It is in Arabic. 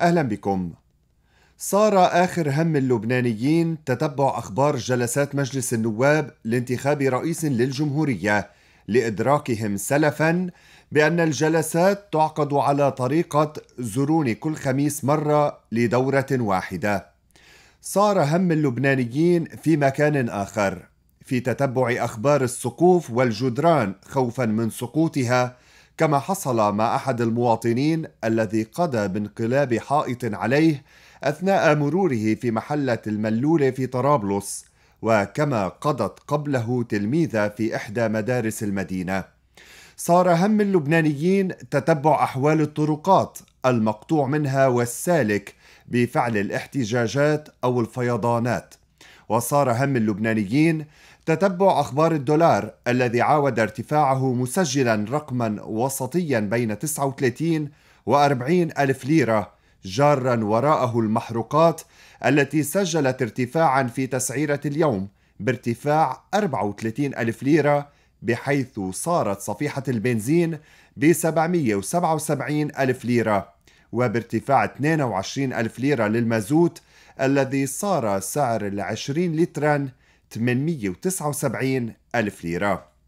أهلا بكم صار آخر هم اللبنانيين تتبع أخبار جلسات مجلس النواب لانتخاب رئيس للجمهورية لإدراكهم سلفا بأن الجلسات تعقد على طريقة زرون كل خميس مرة لدورة واحدة صار هم اللبنانيين في مكان آخر في تتبع أخبار السقوف والجدران خوفا من سقوطها كما حصل مع احد المواطنين الذي قضى بانقلاب حائط عليه اثناء مروره في محله الملوله في طرابلس وكما قضت قبله تلميذه في احدى مدارس المدينه صار هم اللبنانيين تتبع احوال الطرقات المقطوع منها والسالك بفعل الاحتجاجات او الفيضانات وصار هم اللبنانيين تتبع اخبار الدولار الذي عاود ارتفاعه مسجلا رقما وسطيا بين 39 و40 الف ليره جارا وراءه المحروقات التي سجلت ارتفاعا في تسعيره اليوم بارتفاع 34 الف ليره بحيث صارت صفيحه البنزين ب 777 الف ليره وبارتفاع 22 الف ليره للمازوت الذي صار سعر العشرين لترا 879 ألف ليرة